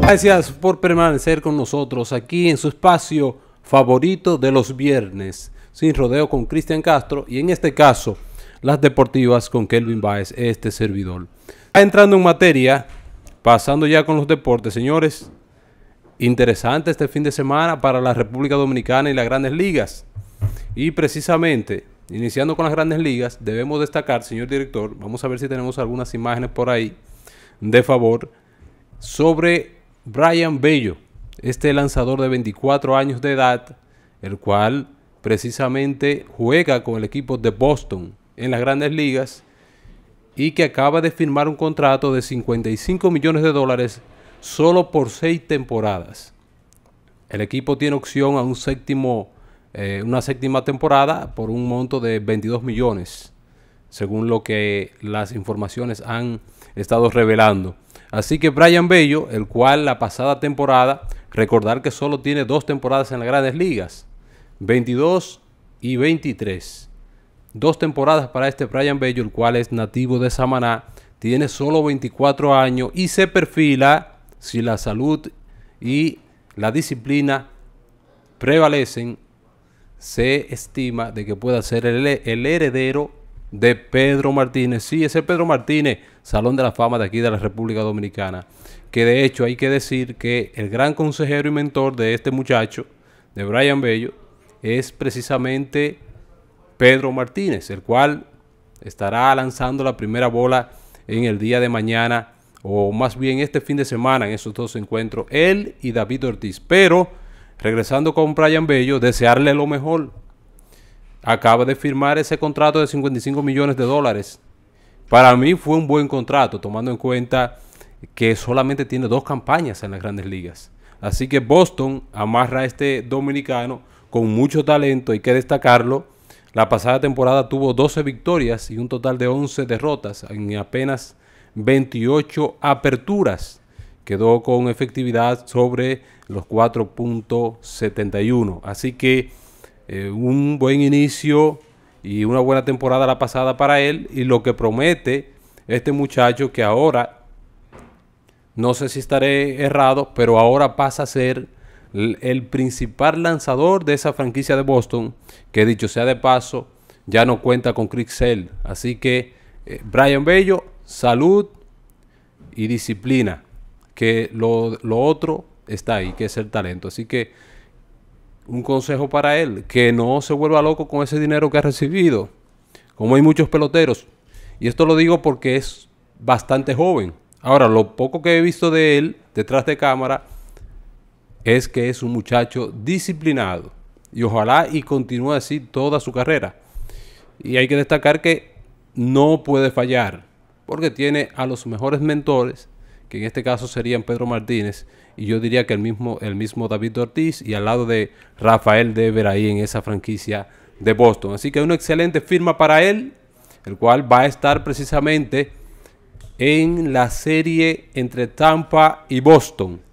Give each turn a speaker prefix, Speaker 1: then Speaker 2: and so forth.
Speaker 1: Gracias por permanecer con nosotros aquí en su espacio favorito de los viernes, sin rodeo con Cristian Castro y en este caso las deportivas con Kelvin Baez, este servidor. Entrando en materia, pasando ya con los deportes, señores, interesante este fin de semana para la República Dominicana y las grandes ligas. Y precisamente, iniciando con las grandes ligas, debemos destacar, señor director, vamos a ver si tenemos algunas imágenes por ahí de favor sobre Brian Bello, este lanzador de 24 años de edad, el cual precisamente juega con el equipo de Boston en las grandes ligas y que acaba de firmar un contrato de 55 millones de dólares solo por seis temporadas. El equipo tiene opción a un séptimo, eh, una séptima temporada por un monto de 22 millones según lo que las informaciones han estado revelando. Así que Brian Bello, el cual la pasada temporada, recordar que solo tiene dos temporadas en las grandes ligas, 22 y 23. Dos temporadas para este Brian Bello, el cual es nativo de Samaná, tiene solo 24 años y se perfila si la salud y la disciplina prevalecen, se estima de que pueda ser el, el heredero de Pedro Martínez. Sí, ese Pedro Martínez, Salón de la Fama de aquí de la República Dominicana. Que de hecho hay que decir que el gran consejero y mentor de este muchacho, de Brian Bello, es precisamente Pedro Martínez, el cual estará lanzando la primera bola en el día de mañana, o más bien este fin de semana, en esos dos encuentros, él y David Ortiz. Pero regresando con Brian Bello, desearle lo mejor acaba de firmar ese contrato de 55 millones de dólares. Para mí fue un buen contrato, tomando en cuenta que solamente tiene dos campañas en las grandes ligas. Así que Boston amarra a este dominicano con mucho talento, hay que destacarlo. La pasada temporada tuvo 12 victorias y un total de 11 derrotas en apenas 28 aperturas. Quedó con efectividad sobre los 4.71. Así que eh, un buen inicio y una buena temporada la pasada para él y lo que promete este muchacho que ahora, no sé si estaré errado, pero ahora pasa a ser el, principal lanzador de esa franquicia de Boston, que dicho sea de paso, ya no cuenta con Crixel, Así que eh, Brian Bello, salud y disciplina, que lo, lo otro está ahí, que es el talento. Así que un consejo para él, que no se vuelva loco con ese dinero que ha recibido, como hay muchos peloteros. Y esto lo digo porque es bastante joven. Ahora, lo poco que he visto de él detrás de cámara es que es un muchacho disciplinado. Y ojalá y continúe así toda su carrera. Y hay que destacar que no puede fallar, porque tiene a los mejores mentores que en este caso serían Pedro Martínez y yo diría que el mismo, el mismo David Ortiz y al lado de Rafael Dever ahí en esa franquicia de Boston. Así que una excelente firma para él, el cual va a estar precisamente en la serie entre Tampa y Boston.